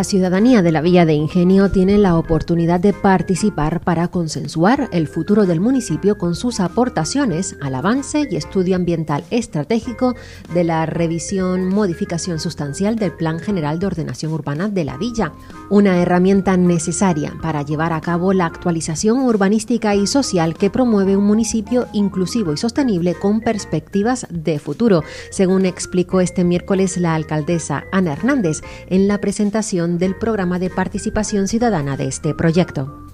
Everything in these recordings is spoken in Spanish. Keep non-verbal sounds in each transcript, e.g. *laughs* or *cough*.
La ciudadanía de la Villa de Ingenio tiene la oportunidad de participar para consensuar el futuro del municipio con sus aportaciones al avance y estudio ambiental estratégico de la revisión, modificación sustancial del Plan General de Ordenación Urbana de la Villa, una herramienta necesaria para llevar a cabo la actualización urbanística y social que promueve un municipio inclusivo y sostenible con perspectivas de futuro, según explicó este miércoles la alcaldesa Ana Hernández en la presentación del programa de participación ciudadana de este proyecto.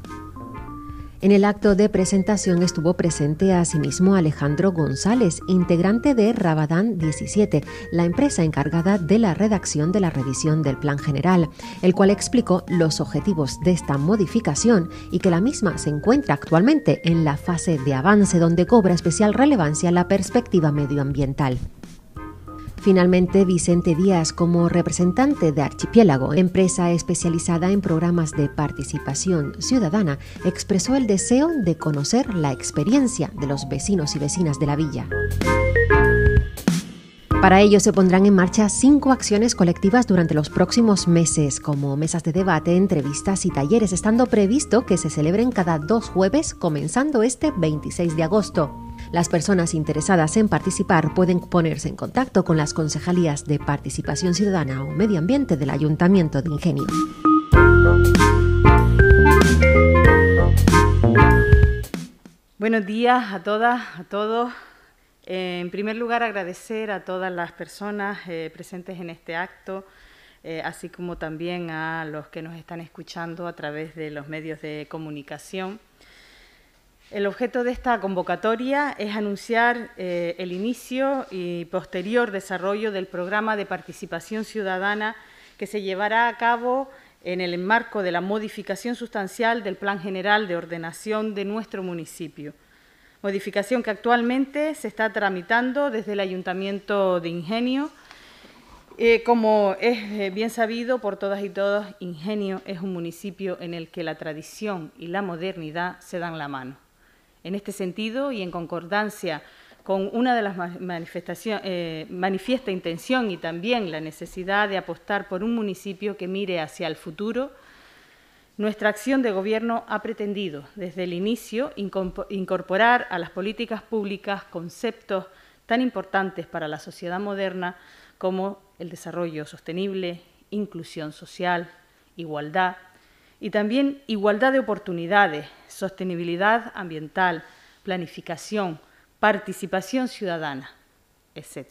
En el acto de presentación estuvo presente asimismo Alejandro González, integrante de Rabadán 17, la empresa encargada de la redacción de la revisión del Plan General, el cual explicó los objetivos de esta modificación y que la misma se encuentra actualmente en la fase de avance donde cobra especial relevancia la perspectiva medioambiental. Finalmente, Vicente Díaz como representante de Archipiélago, empresa especializada en programas de participación ciudadana, expresó el deseo de conocer la experiencia de los vecinos y vecinas de la villa. Para ello se pondrán en marcha cinco acciones colectivas durante los próximos meses, como mesas de debate, entrevistas y talleres, estando previsto que se celebren cada dos jueves, comenzando este 26 de agosto. Las personas interesadas en participar pueden ponerse en contacto con las concejalías de Participación Ciudadana o Medio Ambiente del Ayuntamiento de Ingenio. Buenos días a todas, a todos. Eh, en primer lugar, agradecer a todas las personas eh, presentes en este acto, eh, así como también a los que nos están escuchando a través de los medios de comunicación. El objeto de esta convocatoria es anunciar eh, el inicio y posterior desarrollo del programa de participación ciudadana que se llevará a cabo en el marco de la modificación sustancial del Plan General de Ordenación de nuestro municipio. Modificación que actualmente se está tramitando desde el Ayuntamiento de Ingenio. Eh, como es eh, bien sabido por todas y todos, Ingenio es un municipio en el que la tradición y la modernidad se dan la mano. En este sentido y en concordancia con una de las manifestaciones, eh, manifiesta intención y también la necesidad de apostar por un municipio que mire hacia el futuro, nuestra acción de gobierno ha pretendido desde el inicio incorporar a las políticas públicas conceptos tan importantes para la sociedad moderna como el desarrollo sostenible, inclusión social, igualdad, y también igualdad de oportunidades, sostenibilidad ambiental, planificación, participación ciudadana, etc.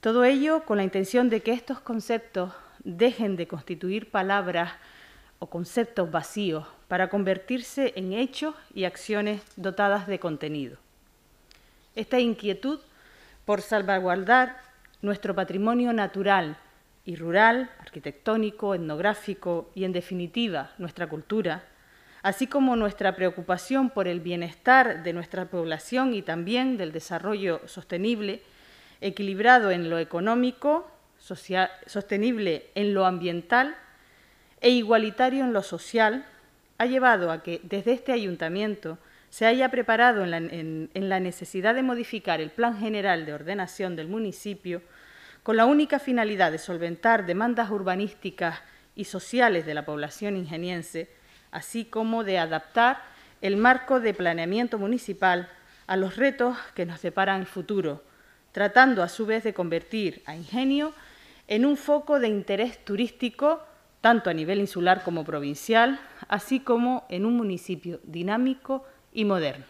Todo ello con la intención de que estos conceptos dejen de constituir palabras o conceptos vacíos para convertirse en hechos y acciones dotadas de contenido. Esta inquietud por salvaguardar nuestro patrimonio natural, y rural, arquitectónico, etnográfico y, en definitiva, nuestra cultura, así como nuestra preocupación por el bienestar de nuestra población y también del desarrollo sostenible, equilibrado en lo económico, social, sostenible en lo ambiental e igualitario en lo social, ha llevado a que desde este ayuntamiento se haya preparado en la, en la necesidad de modificar el Plan General de Ordenación del municipio con la única finalidad de solventar demandas urbanísticas y sociales de la población ingeniense, así como de adaptar el marco de planeamiento municipal a los retos que nos separan el futuro, tratando a su vez de convertir a Ingenio en un foco de interés turístico tanto a nivel insular como provincial, así como en un municipio dinámico y moderno.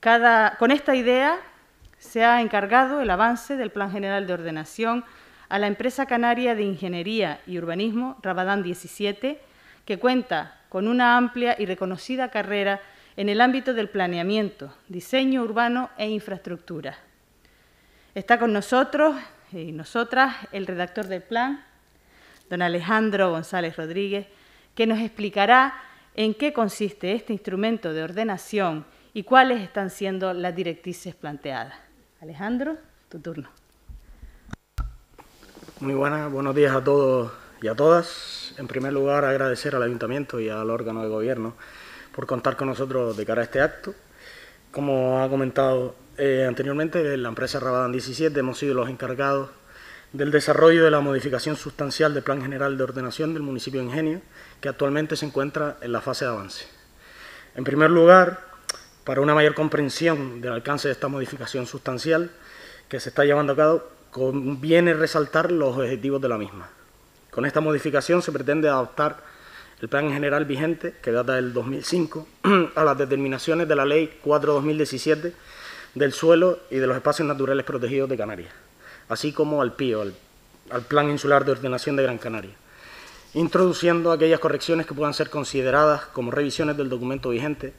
con esta idea se ha encargado el avance del Plan General de Ordenación a la empresa canaria de Ingeniería y Urbanismo, Rabadán 17, que cuenta con una amplia y reconocida carrera en el ámbito del planeamiento, diseño urbano e infraestructura. Está con nosotros eh, y nosotras el redactor del plan, don Alejandro González Rodríguez, que nos explicará en qué consiste este instrumento de ordenación y cuáles están siendo las directrices planteadas. Alejandro, tu turno. Muy buenas, buenos días a todos y a todas. En primer lugar, agradecer al Ayuntamiento y al órgano de gobierno por contar con nosotros de cara a este acto. Como ha comentado eh, anteriormente, en la empresa Rabadán 17 hemos sido los encargados del desarrollo de la modificación sustancial del Plan General de Ordenación del municipio de Ingenio, que actualmente se encuentra en la fase de avance. En primer lugar, para una mayor comprensión del alcance de esta modificación sustancial que se está llevando a cabo, conviene resaltar los objetivos de la misma. Con esta modificación se pretende adaptar el plan general vigente, que data del 2005, *clears throat* a las determinaciones de la Ley 4-2017 del suelo y de los espacios naturales protegidos de Canarias, así como al PIO, al, al Plan Insular de Ordenación de Gran Canaria, introduciendo aquellas correcciones que puedan ser consideradas como revisiones del documento vigente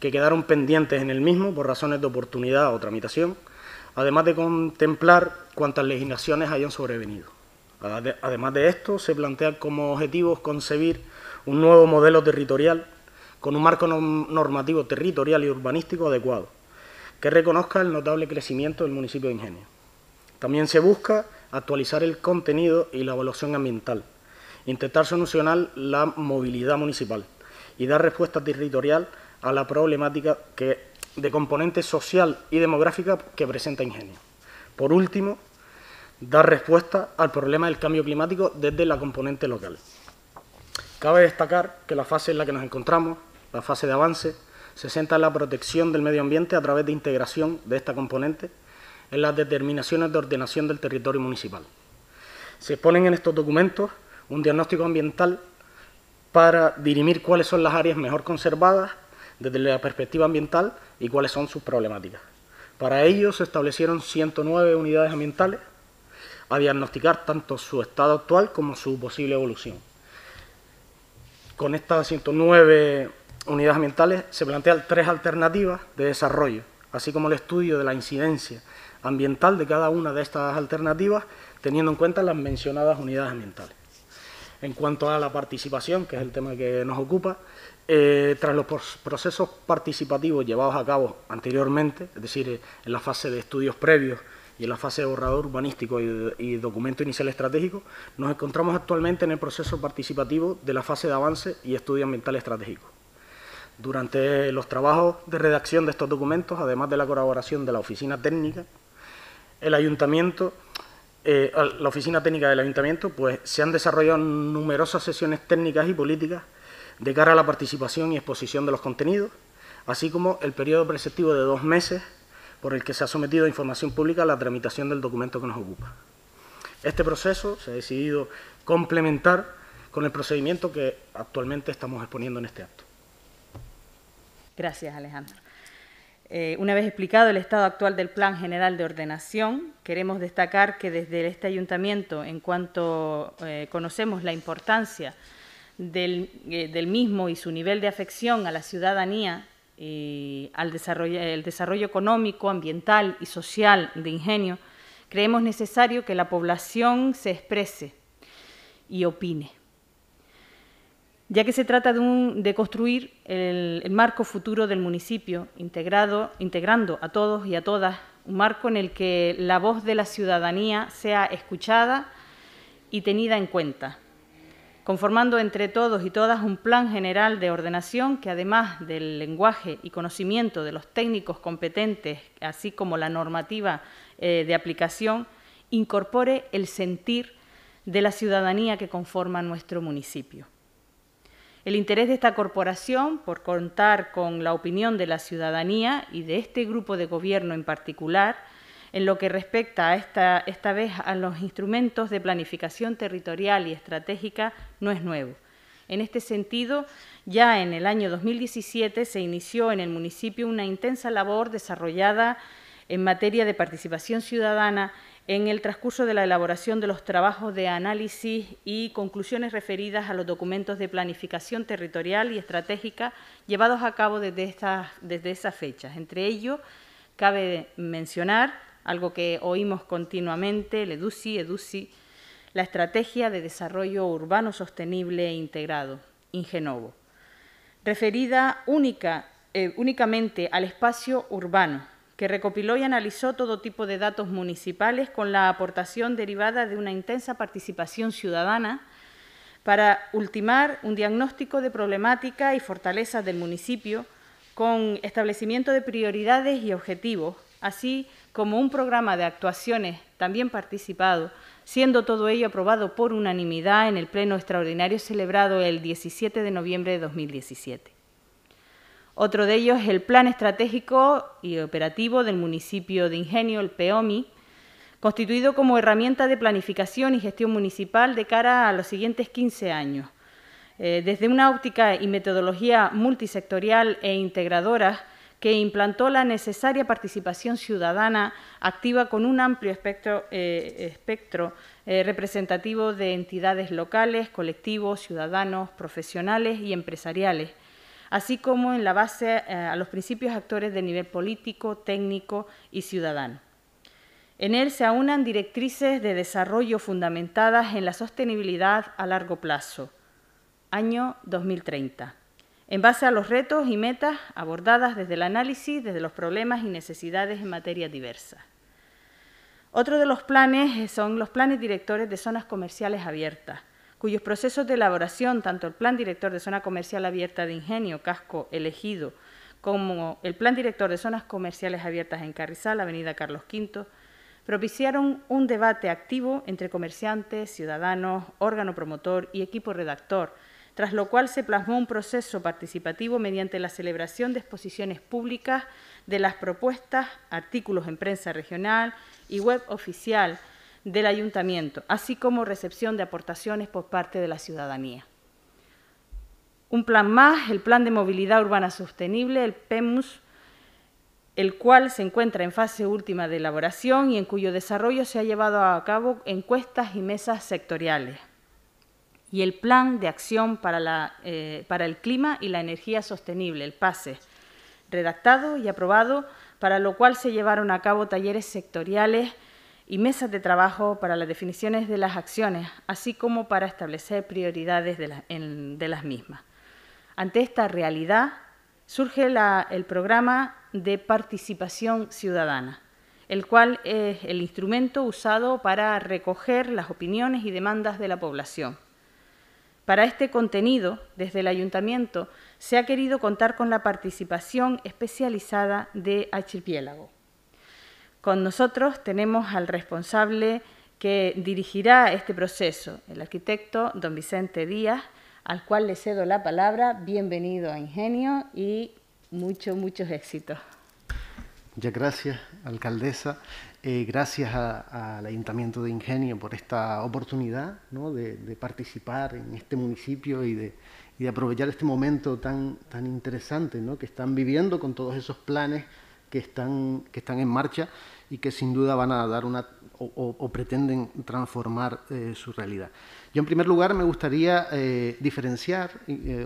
que quedaron pendientes en el mismo por razones de oportunidad o tramitación, además de contemplar cuántas legislaciones hayan sobrevenido. Además de esto, se plantea como objetivo... concebir un nuevo modelo territorial con un marco normativo territorial y urbanístico adecuado, que reconozca el notable crecimiento del municipio de Ingenio. También se busca actualizar el contenido y la evaluación ambiental, intentar solucionar la movilidad municipal y dar respuesta territorial a la problemática que, de componente social y demográfica que presenta Ingenio. Por último, dar respuesta al problema del cambio climático desde la componente local. Cabe destacar que la fase en la que nos encontramos, la fase de avance, se centra en la protección del medio ambiente a través de integración de esta componente en las determinaciones de ordenación del territorio municipal. Se exponen en estos documentos un diagnóstico ambiental para dirimir cuáles son las áreas mejor conservadas desde la perspectiva ambiental y cuáles son sus problemáticas. Para ello se establecieron 109 unidades ambientales a diagnosticar tanto su estado actual como su posible evolución. Con estas 109 unidades ambientales se plantean tres alternativas de desarrollo, así como el estudio de la incidencia ambiental de cada una de estas alternativas, teniendo en cuenta las mencionadas unidades ambientales. En cuanto a la participación, que es el tema que nos ocupa, eh, tras los procesos participativos llevados a cabo anteriormente, es decir, en la fase de estudios previos y en la fase de borrador urbanístico y, documento inicial estratégico, nos encontramos actualmente en el proceso participativo de la fase de avance y estudio ambiental estratégico. Durante los trabajos de redacción de estos documentos, además de la colaboración de la oficina técnica, el ayuntamiento, eh, la oficina técnica del ayuntamiento, pues se han desarrollado numerosas sesiones técnicas y políticas de cara a la participación y exposición de los contenidos, así como el periodo preceptivo de dos meses por el que se ha sometido a información pública la tramitación del documento que nos ocupa. Este proceso se ha decidido complementar con el procedimiento que actualmente estamos exponiendo en este acto. Gracias, Alejandro. Eh, una vez explicado el estado actual del Plan General de Ordenación, queremos destacar que desde este ayuntamiento, en cuanto eh, conocemos la importancia eh, del, mismo y su nivel de afección a la ciudadanía, eh, al desarrollo, económico, ambiental y social de Ingenio, creemos necesario que la población se exprese y opine ya que se trata de, construir el, marco futuro del municipio, integrando a todos y a todas, un marco en el que la voz de la ciudadanía sea escuchada y tenida en cuenta, conformando entre todos y todas un plan general de ordenación que, además del lenguaje y conocimiento de los técnicos competentes, así como la normativa eh, de aplicación, incorpore el sentir de la ciudadanía que conforma nuestro municipio. El interés de esta corporación por contar con la opinión de la ciudadanía y de este grupo de gobierno en particular en lo que respecta a esta, esta vez a los instrumentos de planificación territorial y estratégica, no es nuevo. En este sentido, ya en el año 2017 se inició en el municipio una intensa labor desarrollada en materia de participación ciudadana en el transcurso de la elaboración de los trabajos de análisis y conclusiones referidas a los documentos de planificación territorial y estratégica llevados a cabo desde, desde esas fechas. Entre ellos, cabe mencionar algo que oímos continuamente, el EDUCI, EDUCI, la Estrategia de Desarrollo Urbano Sostenible e Integrado, Ingenovo, referida eh, únicamente al espacio urbano, que recopiló y analizó todo tipo de datos municipales con la aportación derivada de una intensa participación ciudadana para ultimar un diagnóstico de problemática y fortalezas del municipio con establecimiento de prioridades y objetivos, así como un programa de actuaciones también participado, siendo todo ello aprobado por unanimidad en el Pleno Extraordinario celebrado el 17 de noviembre de 2017. Otro de ellos es el Plan Estratégico y Operativo del Municipio de Ingenio, el PEOMI, constituido como herramienta de planificación y gestión municipal de cara a los siguientes 15 años. Eh, desde una óptica y metodología multisectorial e integradora, que implantó la necesaria participación ciudadana activa con un amplio espectro, eh, eh, representativo de entidades locales, colectivos, ciudadanos, profesionales y empresariales, así como en la base eh, a los principios actores de nivel político, técnico y ciudadano. En él se aunan directrices de desarrollo fundamentadas en la sostenibilidad a largo plazo, año 2030 en base a los retos y metas abordadas desde el análisis, desde los problemas y necesidades en materia diversa. Otro de los planes eh, son los planes directores de zonas comerciales abiertas, cuyos procesos de elaboración, tanto el plan director de zona comercial abierta de Ingenio, Casco, Elegido, como el plan director de zonas comerciales abiertas en Carrizal, Avenida Carlos V, propiciaron un debate activo entre comerciantes, ciudadanos, órgano promotor y equipo redactor, tras lo cual se plasmó un proceso participativo mediante la celebración de exposiciones públicas de las propuestas, artículos en prensa regional y web oficial del ayuntamiento, así como recepción de aportaciones por parte de la ciudadanía. Un plan más, el Plan de Movilidad Urbana Sostenible, el PEMUS, el cual se encuentra en fase última de elaboración y en cuyo desarrollo se ha llevado a cabo encuestas y mesas sectoriales y el Plan de Acción eh, para, el Clima y la Energía Sostenible, el PASE, redactado y aprobado, para lo cual se llevaron a cabo talleres sectoriales y mesas de trabajo para las definiciones de las acciones, así como para establecer prioridades de, las mismas. Ante esta realidad surge el programa de participación ciudadana, el cual es el instrumento usado para recoger las opiniones y demandas de la población para este contenido, desde el ayuntamiento, se ha querido contar con la participación especializada de Archipiélago. Con nosotros tenemos al responsable que dirigirá este proceso, el arquitecto don Vicente Díaz, al cual le cedo la palabra. Bienvenido a Ingenio y muchos, muchos éxitos. Muchas gracias, alcaldesa. Eh, gracias al Ayuntamiento de Ingenio por esta oportunidad de, participar en este municipio y de, aprovechar este momento tan, tan interesante que están viviendo con todos esos planes que están, que están en marcha y que sin duda van a dar una o, pretenden transformar eh, su realidad. Yo en primer lugar me gustaría eh, diferenciar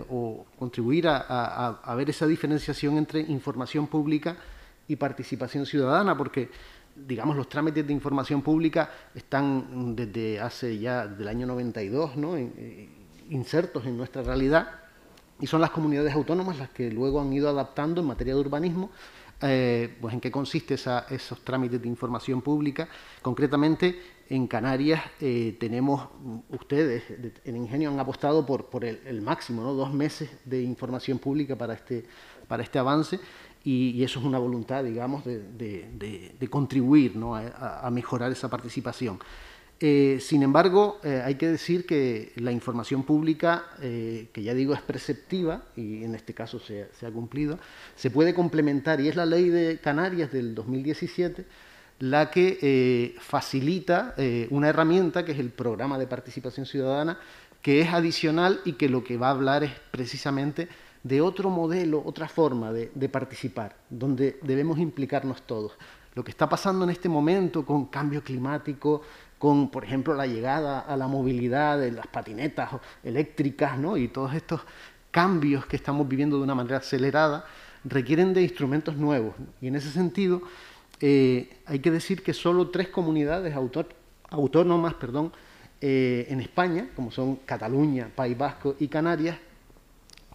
o contribuir a, a, ver esa diferenciación entre información pública y participación ciudadana, porque digamos, los trámites de información pública están desde hace ya del año 92, ¿no? Eh, eh, insertos en nuestra realidad y son las comunidades autónomas las que luego han ido adaptando en materia de urbanismo, eh, pues en qué consiste esa, esos trámites de información pública. Concretamente, en Canarias tenemos, ustedes en Ingenio han apostado por, por el, máximo, ¿no? dos meses de información pública para este, para este avance y, eso es una voluntad, digamos, de, contribuir ¿no? a, mejorar esa participación. Eh, sin embargo, eh, hay que decir que la información pública, eh, que ya digo es preceptiva, y en este caso se, ha cumplido, se puede complementar, y es la ley de Canarias del 2017, la que facilita una herramienta que es el programa de participación ciudadana, que es adicional y que lo que va a hablar es precisamente de otro modelo, otra forma de, participar, donde debemos implicarnos todos. Lo que está pasando en este momento con cambio climático, con, por ejemplo, la llegada a la movilidad de las patinetas eléctricas ¿no? y todos estos cambios que estamos viviendo de una manera acelerada, requieren de instrumentos nuevos. Y en ese sentido, eh, hay que decir que solo tres comunidades autónomas perdón, eh, en España, como son Cataluña, País Vasco y Canarias,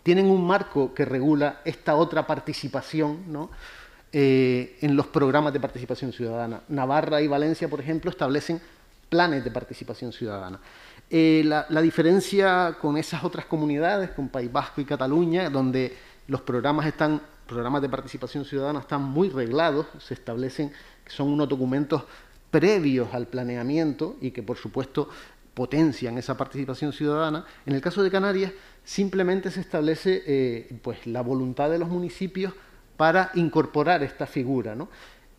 tienen un marco que regula esta otra participación ¿no? Eh, en los programas de participación ciudadana. Navarra y Valencia, por ejemplo, establecen planes de participación ciudadana. Eh, la, diferencia con esas otras comunidades, con País Vasco y Cataluña, donde los programas están programas de participación ciudadana están muy reglados, se establecen, son unos documentos previos al planeamiento y que por supuesto potencian esa participación ciudadana. En el caso de Canarias, simplemente se establece eh, pues, la voluntad de los municipios para incorporar esta figura.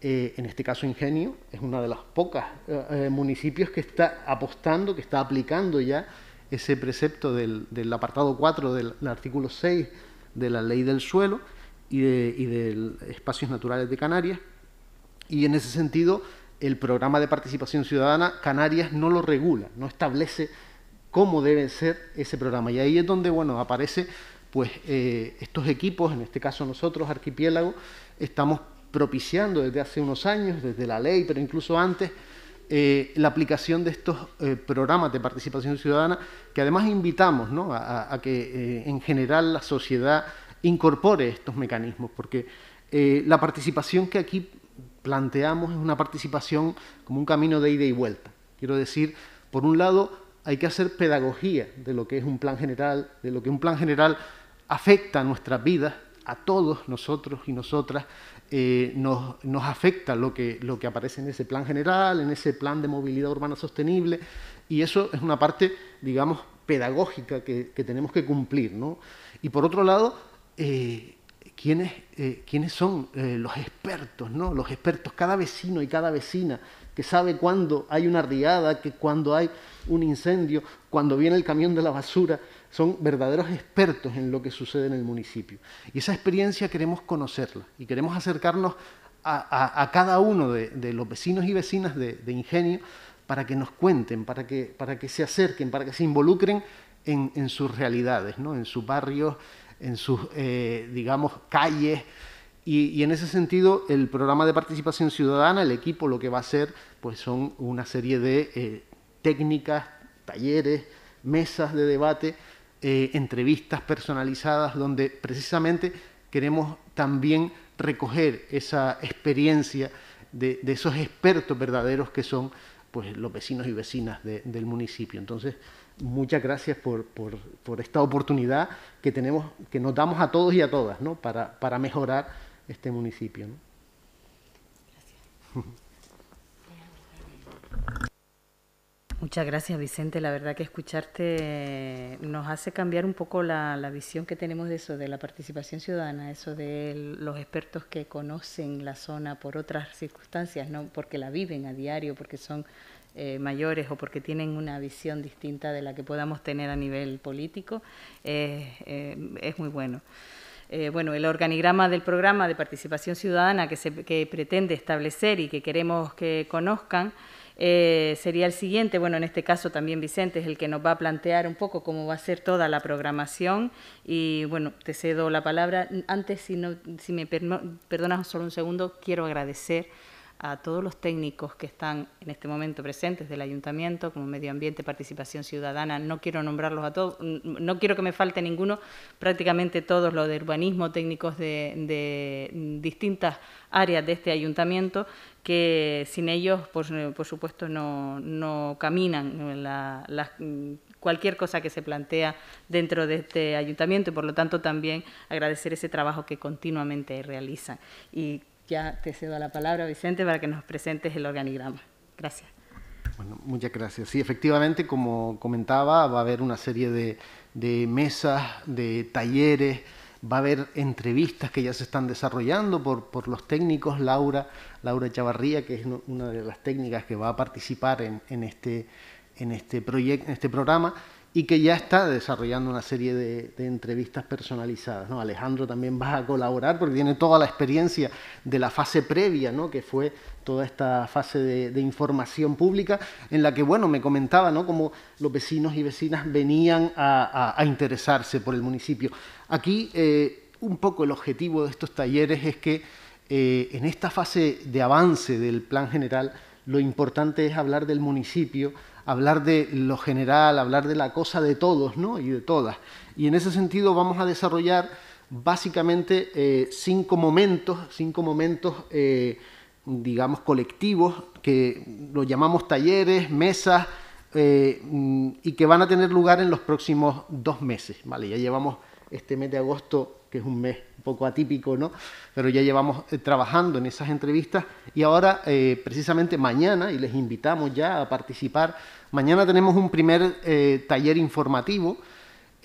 Eh, en este caso, Ingenio es una de las pocas eh, municipios que está apostando, que está aplicando ya ese precepto del, apartado 4 del, artículo 6 de la ley del suelo y de, y de espacios naturales de Canarias. Y en ese sentido, el programa de participación ciudadana, Canarias no lo regula, no establece cómo debe ser ese programa. Y ahí es donde, bueno, aparece pues eh, estos equipos, en este caso nosotros, Arquipiélago, estamos propiciando desde hace unos años, desde la ley, pero incluso antes, eh, la aplicación de estos eh, programas de participación ciudadana, que además invitamos a, que en general la sociedad incorpore estos mecanismos, porque la participación que aquí planteamos es una participación como un camino de ida y vuelta. Quiero decir, por un lado, hay que hacer pedagogía de lo que es un plan general, de lo que un plan general afecta a nuestras vidas, a todos nosotros y nosotras, eh, nos, afecta lo que, lo que aparece en ese plan general, en ese plan de movilidad urbana sostenible, y eso es una parte, digamos, pedagógica que, tenemos que cumplir. Y por otro lado, eh, eh, quiénes, son eh, los expertos, ¿no? Los expertos, cada vecino y cada vecina que sabe cuándo hay una riada, que cuando hay un incendio, cuando viene el camión de la basura, son verdaderos expertos en lo que sucede en el municipio. Y esa experiencia queremos conocerla y queremos acercarnos a, cada uno de, los vecinos y vecinas de, Ingenio para que nos cuenten, para que, para que se acerquen, para que se involucren en, sus realidades, ¿no? en sus barrios, en sus, eh, digamos, calles. Y, en ese sentido, el programa de participación ciudadana, el equipo lo que va a hacer, pues son una serie de eh, técnicas, talleres, mesas de debate, eh, entrevistas personalizadas, donde precisamente queremos también recoger esa experiencia de, esos expertos verdaderos que son pues, los vecinos y vecinas del municipio. Entonces, muchas gracias por, esta oportunidad que tenemos, que nos damos a todos y a todas, ¿no? Para, para mejorar este municipio. Muchas gracias, Vicente. La verdad que escucharte eh, nos hace cambiar un poco la, la, visión que tenemos de eso, de la participación ciudadana, eso de los expertos que conocen la zona por otras circunstancias, no porque la viven a diario, porque son eh, mayores o porque tienen una visión distinta de la que podamos tener a nivel político, es eh, muy bueno. Eh, bueno, el organigrama del programa de participación ciudadana que, se, pretende establecer y que queremos que conozcan sería el siguiente. Bueno, en este caso también Vicente es el que nos va a plantear un poco cómo va a ser toda la programación. Y bueno, te cedo la palabra. Antes, si, no, si me perdonas solo un segundo, quiero agradecer a todos los técnicos que están en este momento presentes del ayuntamiento, como medio ambiente, participación ciudadana, no quiero nombrarlos a todos, no quiero que me falte ninguno, prácticamente todos los de urbanismo, técnicos de, mm, distintas áreas de este ayuntamiento, que sin ellos, por, supuesto, no, caminan mm, cualquier cosa que se plantea dentro de este ayuntamiento y, por lo tanto, también agradecer ese trabajo que continuamente realizan. Y ya te cedo la palabra, Vicente, para que nos presentes el organigrama. Gracias. Bueno, muchas gracias. Sí, efectivamente, como comentaba, va a haber una serie de, mesas, de talleres, va a haber entrevistas que ya se están desarrollando por, por, los técnicos, Laura, Laura Chavarría, que es una de las técnicas que va a participar en, este, en este, en este, este programa y que ya está desarrollando una serie de, entrevistas personalizadas. ¿no? Alejandro también va a colaborar porque tiene toda la experiencia de la fase previa, ¿no? que fue toda esta fase de, información pública, en la que bueno, me comentaba ¿no? cómo los vecinos y vecinas venían a, interesarse por el municipio. Aquí eh, un poco el objetivo de estos talleres es que eh, en esta fase de avance del plan general, lo importante es hablar del municipio, hablar de lo general, hablar de la cosa de todos ¿no? y de todas. Y en ese sentido vamos a desarrollar básicamente eh, cinco momentos, cinco momentos, eh, digamos, colectivos, que los llamamos talleres, mesas, eh, y que van a tener lugar en los próximos dos meses. ¿vale? Ya llevamos este mes de agosto, que es un mes poco atípico, ¿no? Pero ya llevamos eh, trabajando en esas entrevistas y ahora, eh, precisamente mañana, y les invitamos ya a participar, mañana tenemos un primer eh, taller informativo.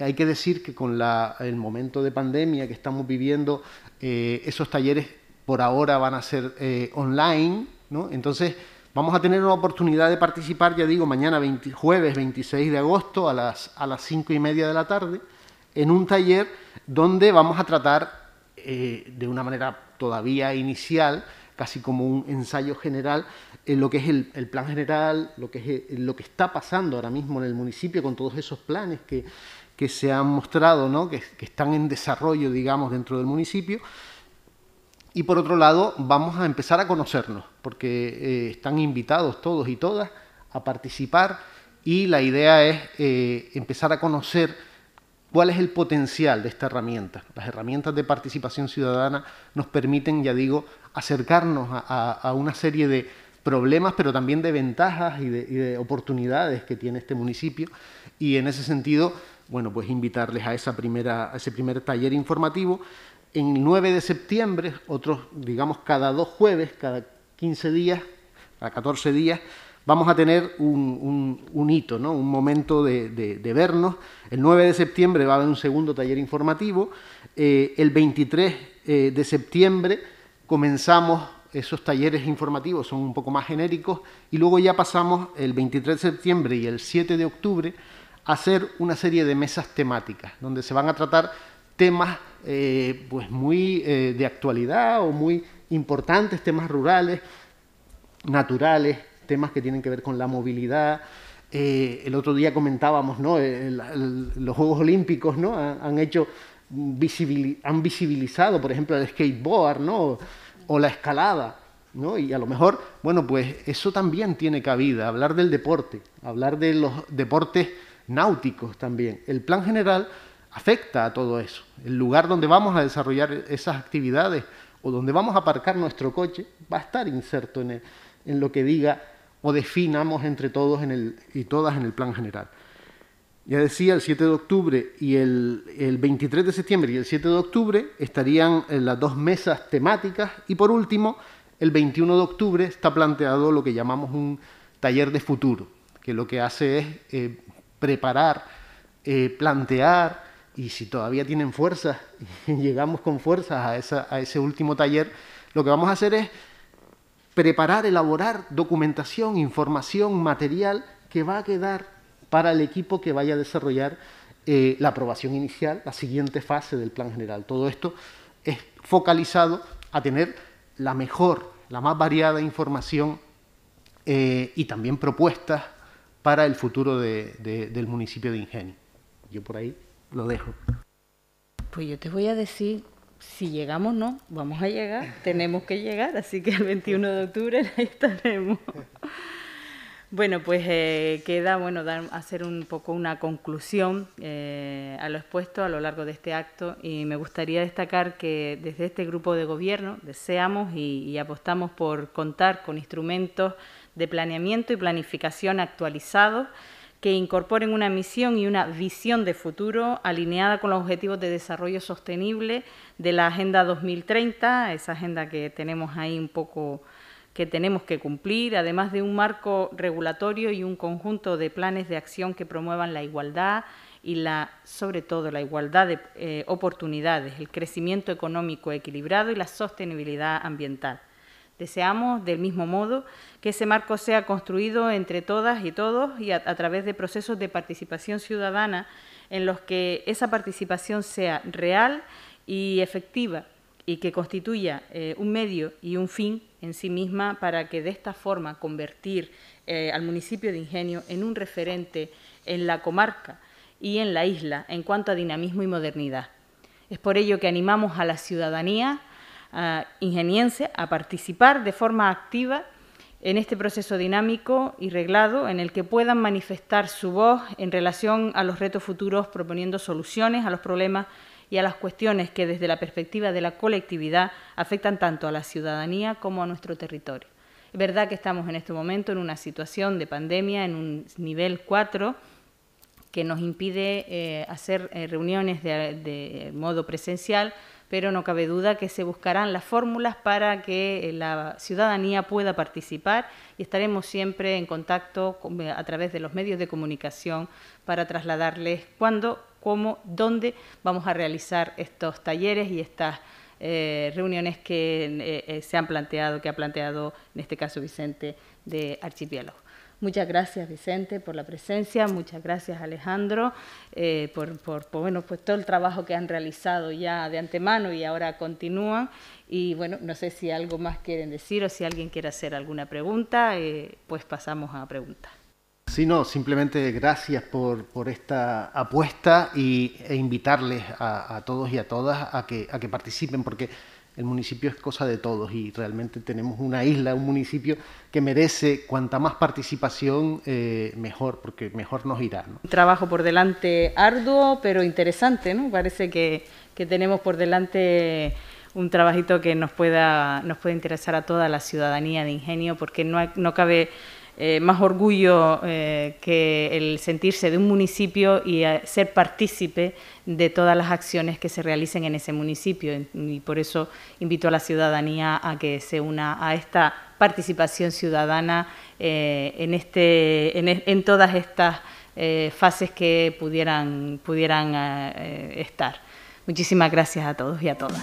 Hay que decir que con el momento de pandemia que estamos viviendo, esos talleres por ahora van a ser online, ¿no? Entonces, Vamos a tener una oportunidad de participar, ya digo, mañana jueves 26 de agosto a las, a las 5 y media de la tarde, en un taller donde vamos a tratar eh, de una manera todavía inicial, casi como un ensayo general, en lo que es el, plan general, lo que, es, eh, lo que está pasando ahora mismo en el municipio con todos esos planes que, que se han mostrado, ¿no? que, están en desarrollo, digamos, dentro del municipio. Y por otro lado, vamos a empezar a conocernos, porque eh, están invitados todos y todas a participar y la idea es empezar a conocer ¿Cuál es el potencial de esta herramienta? Las herramientas de participación ciudadana nos permiten, ya digo, acercarnos a, una serie de problemas, pero también de ventajas y de, oportunidades que tiene este municipio. Y en ese sentido, bueno, pues invitarles a, esa primera, ese primer taller informativo. En 9 de septiembre, otros, digamos, cada dos jueves, cada 15 días, cada 14 días, vamos a tener un, hito, ¿no? un momento de, vernos. El 9 de septiembre va a haber un segundo taller informativo. Eh, el 23 eh, de septiembre comenzamos esos talleres informativos, son un poco más genéricos, y luego ya pasamos el 23 de septiembre y el 7 de octubre a hacer una serie de mesas temáticas, donde se van a tratar temas eh, pues muy de actualidad o muy importantes, temas rurales, naturales, temas que tienen que ver con la movilidad. Eh, el otro día comentábamos, ¿no? Eh, los Juegos Olímpicos, ¿no? Han, hecho han visibilizado, por ejemplo, el skateboard, ¿no? O la escalada, ¿no? Y a lo mejor, bueno, pues eso también tiene cabida, hablar del deporte, hablar de los deportes náuticos también. El plan general afecta a todo eso. El lugar donde vamos a desarrollar esas actividades o donde vamos a aparcar nuestro coche va a estar inserto en, el, en lo que diga o definamos entre todos en el, y todas en el plan general. Ya decía, el 7 de octubre y el, 23 de septiembre y el 7 de octubre estarían en eh, las dos mesas temáticas y por último, el 21 de octubre está planteado lo que llamamos un taller de futuro, que lo que hace es eh, preparar, eh, plantear y si todavía tienen fuerzas, *laughs* llegamos con fuerzas a, a ese último taller, lo que vamos a hacer es preparar, elaborar documentación, información, material que va a quedar para el equipo que vaya a desarrollar eh, la aprobación inicial, la siguiente fase del plan general. Todo esto es focalizado a tener la mejor, la más variada información eh, y también propuestas para el futuro del municipio de Ingenio. Yo por ahí lo dejo. Pues yo te voy a decir si llegamos, no, vamos a llegar, tenemos que llegar, así que el 21 de octubre *laughs* ahí estaremos. Bueno, pues eh, queda bueno dar, hacer un poco una conclusión eh, a lo expuesto a lo largo de este acto y me gustaría destacar que desde este grupo de gobierno deseamos y apostamos por contar con instrumentos de planeamiento y planificación actualizados que incorporen una misión y una visión de futuro alineada con los objetivos de desarrollo sostenible de la Agenda 2030, esa agenda que tenemos ahí un poco que tenemos que cumplir, además de un marco regulatorio y un conjunto de planes de acción que promuevan la igualdad y la, sobre todo la igualdad de eh, oportunidades, el crecimiento económico equilibrado y la sostenibilidad ambiental. Deseamos, del mismo modo, que ese marco sea construido entre todas y todos y a, través de procesos de participación ciudadana en los que esa participación sea real y efectiva y que constituya eh, un medio y un fin en sí misma para que de esta forma convertir eh, al municipio de Ingenio en un referente en la comarca y en la isla en cuanto a dinamismo y modernidad. Es por ello que animamos a la ciudadanía ingeniense a participar de forma activa en este proceso dinámico y reglado en el que puedan manifestar su voz en relación a los retos futuros, proponiendo soluciones a los problemas y a las cuestiones que desde la perspectiva de la colectividad afectan tanto a la ciudadanía como a nuestro territorio. Es verdad que estamos en este momento en una situación de pandemia, en un nivel 4, que nos impide eh, hacer eh, reuniones de modo presencial, pero no cabe duda que se buscarán las fórmulas para que eh, la ciudadanía pueda participar y estaremos siempre en contacto eh, a través de los medios de comunicación para trasladarles cuándo, cómo, dónde vamos a realizar estos talleres y estas eh, reuniones que eh, eh, se han planteado, que ha planteado en este caso Vicente de Archipiélago. Muchas gracias, Vicente, por la presencia. Muchas gracias, Alejandro, por, por, bueno, pues todo el trabajo que han realizado ya de antemano y ahora continúan. Y bueno, no sé si algo más quieren decir o si alguien quiere hacer alguna pregunta, pues pasamos a preguntas. Sí, no, simplemente gracias por, por esta apuesta y, e invitarles a, todos y a todas a que, a que participen, porque el municipio es cosa de todos y realmente tenemos una isla, un municipio que merece cuanta más participación, eh, mejor, porque mejor nos irá. Un trabajo por delante arduo, pero interesante, ¿no? Parece que, que tenemos por delante un trabajito que nos pueda, nos puede interesar a toda la ciudadanía de Ingenio, porque no, no cabe eh, más orgullo eh, que el sentirse de un municipio y eh, ser partícipe de todas las acciones que se realicen en ese municipio. Y por eso invito a la ciudadanía a que se una a esta participación ciudadana este, en, todas estas fases que pudieran, pudieran estar. Muchísimas gracias a todos y a todas.